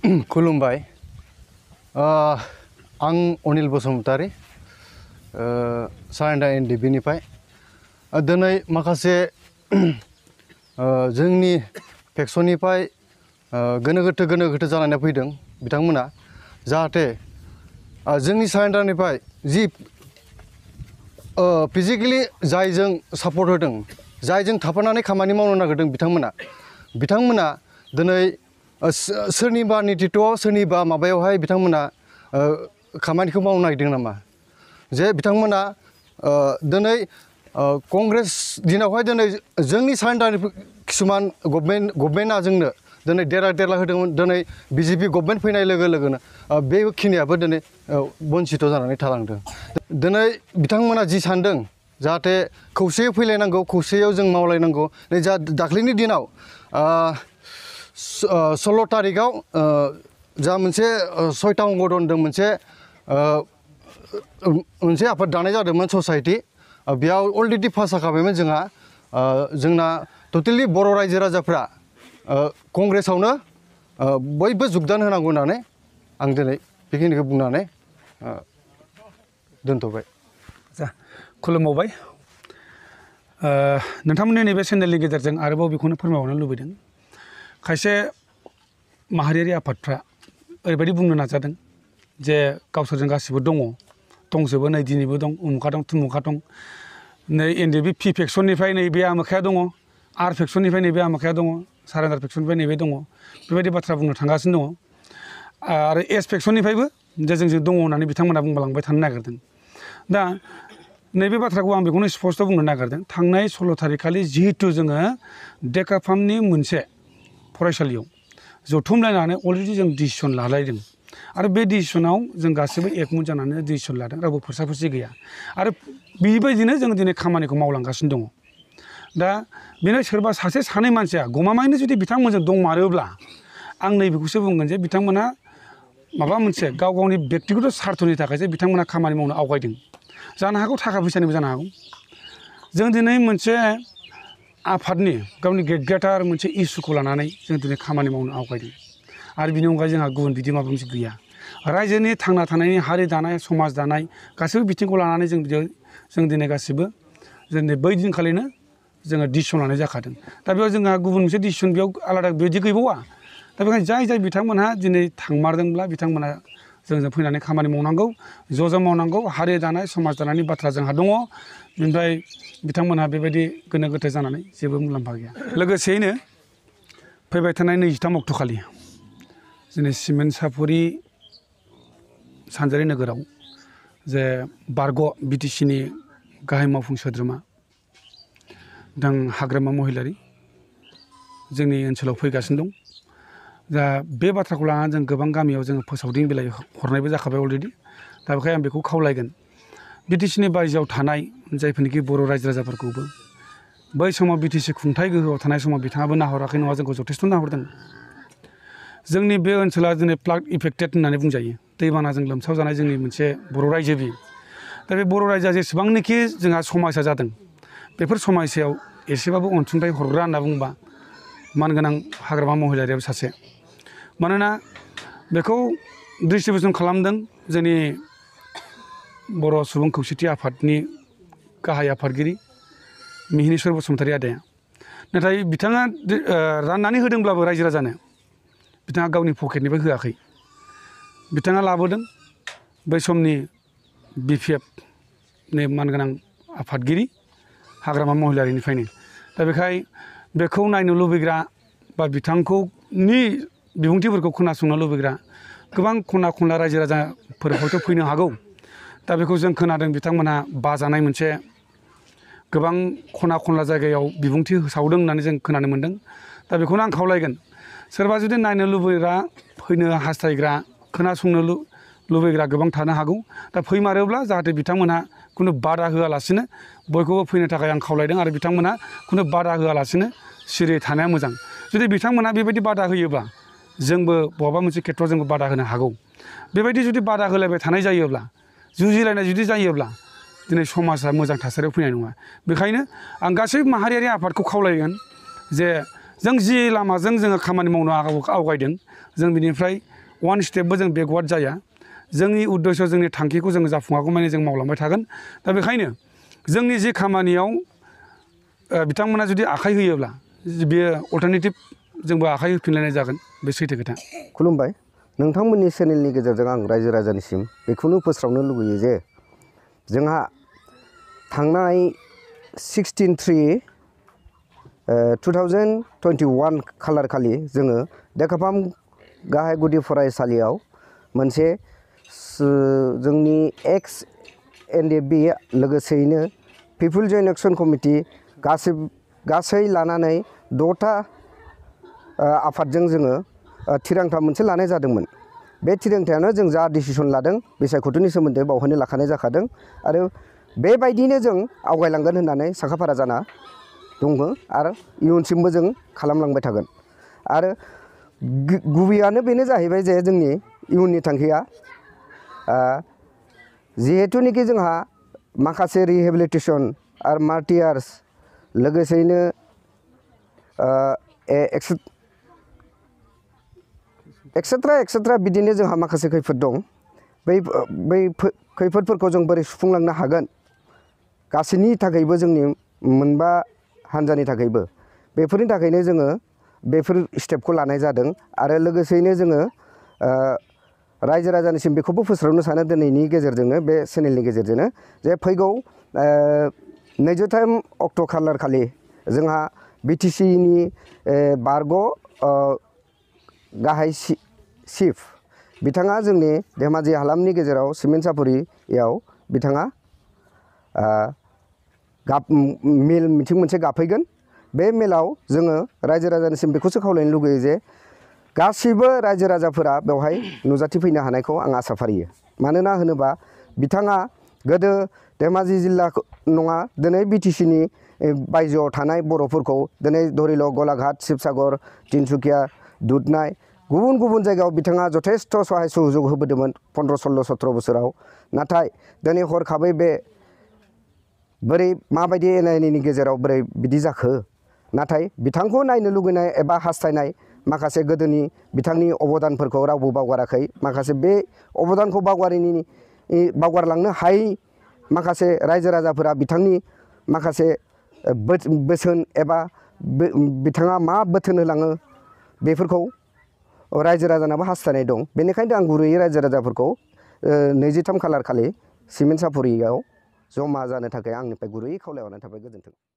खुलुमबाय आं अनिल बसुमतारी सारेन्दा एन डि बिनिफ्राय दिन माखासे जोंनि फेक्सननिफ्राय गोनो गोथो गोनो गोथो जानानै फैदों बिथांमोना जाहाथे जोंनि सारेन्दारनिफ्राय जि फिजिकेलि जायजों सापर्ट होदों जायजों थाफानानै खामानि मावनो नागिरदों बिथांमोना बिथांमोना दिनै सोरनिबा नेतृत्वआव सोरनिबा माबायावहाय बिथांमोना खामानिखौ मावनो नागिरदों नामा जे बिथांमोना दिनै कंग्रेस दिनावहाय दिनै जोंनि सारेन्डार किसुमान गभमेन्ट गभमेन्टआ जोंनो दिनै देरा देरा होदोंमोन दिनै बिजेपि गभमेन्ट फैनाय लोगो लोगोनो बेखिनियाबो दिनै बन्सित जानानै थालांदों दिनै बिथांमोना जि सान्दों जाहाथे खौसेयै फैलायनांगौ खौसेयाव जों मावलायनांगौ नै जा दाखालिनि दिनाव सोलो तारीख जा मोनसे सयथा अंग दन्दों मोनसे मोनसे आफाद दानाय जादोंमोन ससाइटि पास जाखाबायमोन जोंहा जोंना टटेलि बर' रायजो राजाफ्रा कंग्रेसआवनो बयबो जुगदान होनांगौ होननानै आं दिनै बेखिनिखौ बुंनानै दोनथ'बाय जा खुलुमबावबाय नोंथांमोननि नैबे चेनेलनि गेजेरजों आरोबाव बेखौनो खायसे माहारियारि आफादफ्रा ओरैबायदि बुंनो नाजादों जे गावसोरजों गासिबो दङ दंजोबो नै दिनैबो दं उमुखा दं थुमुखा दं नै एन डि बि पि फेक्सननिफ्राय नैबे आमोखाया दङ आर फेक्सननिफ्राय नैबे आमोखाया दङ सारेन्दार फेक्सननिफ्राय नैबे दङ बेबायदि बाथ्रा बुंनो थांगासिनो दङ आरो एस फेक्सननिफ्रायबो जे जोंजों दङ होननानै बिथांमोना बुंलांबाय थानो नागिरदों दा नैबे बाथ्राखौ आं बेखौनो स्पस्ट' बुंनो नागिरदों थांनाय सल्ल' थारिख खालि जिहेथु जोङो डेकाफामनि मोनसे फरायसालियाव जथुमलायनानै अलरेडि जों डिसिसन लालायदों आरो बे डिसिसनाव जों गासैबो एकमत जानानै डिसिसन लादों रावबो फोरसा फोरसि गैया आरो बेबायदिनो जों दिनै खामानिखौ मावलांगासिनो दङ दा बेनो सोरबा सासे सानै मानसिया गमामायैनो जुदि बिथांमोनजों दंमारोब्ला आं नैबेखौसो बुंगोन जे बिथांमोना माबा मोनसे गाव गावनि बेक्तिगत सार्थनि थाखायसो बिथांमोना खामानि मावनो आवगायदों जानो हागौ थाखा फैसानिबो जानो हागौ जों दिनै मोनसे आफादनि गावनि गोग्गाथार मोनसे इस्युखौ लानानै जों दिनै खामानि मावनो आवगायदों आरो बिनि अनगायै जोंहा गुबुन बिदि माबा मोनसे गैया रायजोनि थांना थानायनि हारि दानाय समाज दानाय गासैबो बिथिंखौ लानानै जों जों दिनै गासिबो जोंनि बै दिनखालिनो जोङो डिसिसन लानाय जाखादों दा बेयाव जोंहा गुबुन मोनसे डिसिसन बेयाव आलादा बेबायदि गैबावा दा बेखायनो जाय जाय बिथांमोनहा दिनै थांमारदोंब्ला बिथांमोनहा जोंजों फैनानै खामानि मावनांगौ ज' ज' मावनांगौ हारि दानाय समाज दानायनि बाथ्रा जोंहा दङ बेनिफ्राय बिथांमोनहा गोनो गोथो जानानै जेबो मुलाम्फा गैया फैबाय नैजिथाम अक्ट'खालि जोंनि सिमेन्ट सापुरि सानजारि नोगोराव जे बारग' बिटिसिनि गाहाय मावफुं सोद्रोमा बिथां हाग्रामा महिलारि जोंनि ओनसोलाव फैगासिनो दं जा बे बाथ्राखौ लानानै जों गोबां गामियाव जोङो फोसावदिं बिलाइ हरनायबो जाखाबाय अलरेडि दा बेखाय आं बेखौ खावलायगोन बि टि सिनि बायजोआव थानाय जायफोरनिखि बर' रायजो राजाफोरखौबो बै समाव बि टि गोहोआव थानाय समाव बिथाङाबो नाहराखै नङा जोंखौ जथेस्थ' नाहरदों जोंनि बे ओनसोला दिनै प्लाग इफेक्टेड होननानै बुंजायो दैबानाजों लोमसावजानाय जोंनि मोनसे बर' रायजो बियो दा बे बर' रायजोआ जेसेबांनोखि जोंहा समायसा जादों बेफर समायसायाव एसेबाबो अनसुंथाइ हरग्रा होनना बुंबा मानगोनां हाग्रामा महिलारियाबो सासे मानोना बेखौ डिस्ट्रिबिउसन खालामदों जोंनि बर' सुबुं खौसेथि आफादनि गाहाय आफादगिरि मिहिनेस्वर बसुमतारी आदाया नाथाय बिथाङा राननानै होदोंब्लाबो रायजो राजानो बिथाङा गावनि पकेटनिफ्राय होआखै बिथाङा लाबोदों बै समनि बि पि एफनि मानगोनां आफादगिरि हाग्रामा महिलारिनिफ्रायनो दा बेखाय बेखौ नायनो लुबैग्रा बा बिथांखौनि बिबुंथिफोरखौ खोनासंनो लुबैग्रा गोबां खना खनला रायजो राजाफोर हयथ' फैनो हागौ दा बेखौ जों खोनादों बिथांमोनहा बाजानाय मोनसे गोबां खना खनला जायगायाव बिबुंथि सावदों होननानै जों खोनानो मोन्दों दा बेखौनो आं खावलायगोन सोरबा जुदि नायनो लुबैग्रा फैनो हास्थायग्रा खोनासंनो लुबैग्रा गोबां थानो हागौ दा फैमारोब्ला जाहाथे बिथांमोनहा खुनु बादा होआलासिनो बयखौबो फैनो थाखाय आं खावलायदों आरो बिथांमोनहा खुनु बादा होआलासिनो सिरियै थानाया मोजां जुदि बिथांमोनहा बेबायदि बादा होयोब्ला जोंबो बबेबा मोनसे खेथ्रआव जोंबो बादा होनो हागौ बेबायदि जुदि बादा होलायबाय थानाय जायोब्ला जुजिलायनाय जुदि जायोब्ला दिनै समाजा मोजां थासारियाव फैनाय नङा बेखायनो आं गासै माहारियारि आफादखौ खावलायगोन जे जों जि लामाजों जोङो खामानि मावनो आवगायदों जों बिनिफ्राय वान स्टेपबो जों बेकवार्ड जाया जोंनि उद्देश्य जोंनि थांखिखौ जों जाफुङागौ माने जों मावलांबाय थागोन दा बेखायनो जोंनि जि खामानियाव बिथांमोना जुदि आखाइ होयोब्ला बियो अल्टारनेटिभ जोंबो आखाइ होफिनलायनाय जागोन बे सैथो खोथा खुलुमबाय नोंथांमोननि चेनेलनि गेजेरजों आं रायजो राजानिसिम बेखौनो फोस्रावनो लुगैयो जे जोंहा थांनाय sixteen three two thousand twenty one खालारखालि जोङो देखाफाम गाहाय गुदि फरायसालियाव मोनसे जोंनि एक्स एन डि बि लोगोसेयैनो पिपुल जयन एक्सन कमिटि गासै गासै लानानै द'था आफादजों जोङो थिरांथा मोनसे लानाय जादोंमोन बे थिरांथायानो जों जा डिसिसन लादों बिसायख'थिनि सोमोन्दै बावहायनो लाखानाय जाखादों आरो बेबायदिनो जों आवगायलांगोन होननानै साखाफारा जाना दङ आरो इयुनसिमबो जों खालामलांबाय थागोन आरो गुबैयानो बेनो जाहैबाय जे जोंनि इयुननि थांखिया जिहेथुनिखि जोंहा माखासे रिहेबिलिटेसन आरो मार्टियार्स लोगोसेयैनो एक्स एक्सेट्रा एक्सेट्रा बिदिनो जोंहा माखासे खैफोद दं बै बै खैफोदफोरखौ जों बोरै सुफुंलांनो हागोन गासैनि थाखायबो जोंनि मोनबा हान्जानि थाखायबो बेफोरनि थाखायनो जोङो बेफोर स्टेपखौ लानाय जादों आरो लोगोसेयैनो जोङो रायजो राजानिसिम बेखौबो फोसावनो सानो दिनैनि गेजेरजोंनो बे चेनेलनि गेजेरजोंनो जे फैगौ नैजौथाम अक्ट' खालारखालि जोंहा बि टि सिनि बारग' गाहाय चिफ बिथाङा जोंनि धेमाजि हालामनि गेजेराव सिमेन्सापुरियाव बिथाङा गाब मेल मिथिं मोनसे गाबफैगोन बे मेलाव जोङो रायजो राजानिसिम बेखौसो खावलायनो लुगैयो जे गासैबो रायजो राजाफोरा बेवहाय नुजाथिफैनो हानायखौ आं आसा फारियो मानोना होनोबा बिथाङा गोदो धेमाजि जिल्ला नङा दिनै बिटिसिनि बायजोआव थानाय बर'फोरखौ दिनै धरिल' गलाघाट शिबसागर तिनसुकिया दुधनाय गुबुन गुबुन जायगायाव बिथाङा जथेस्थ' सहाय सहयोग होबोदोंमोन पन्द्र' सल्ल' सथ्र' बोसोराव नाथाय दिनै हरखाबै बे बोरै माबायदि एना एनिनि गेजेराव बोरै बिदि जाखो नाथाय बिथांखौ नायनो लुगैनाय एबा हास्थायनाय माखासे गोदोनि बिथांनि अबदानफोरखौ रावबो बावगाराखै माखासे बे अबदानखौ बावगारिनि बावगारलांनो हायै माखासे रायजो राजाफोरा बिथांनि माखासे बोसोन एबा बिथाङा मा बोथोन होलाङो बेफोरखौ रायजो राजानाबो हास्थायनाय दं बेनिखायनो आं गुरैयै रायजो राजाफोरखौ नैजिथाम खालार सिमेन्ट सापरियाव जमा जानो थाखाय आंनिफ्राय गुरैयै खावलायहरनाय थाबाय गोजोन्थों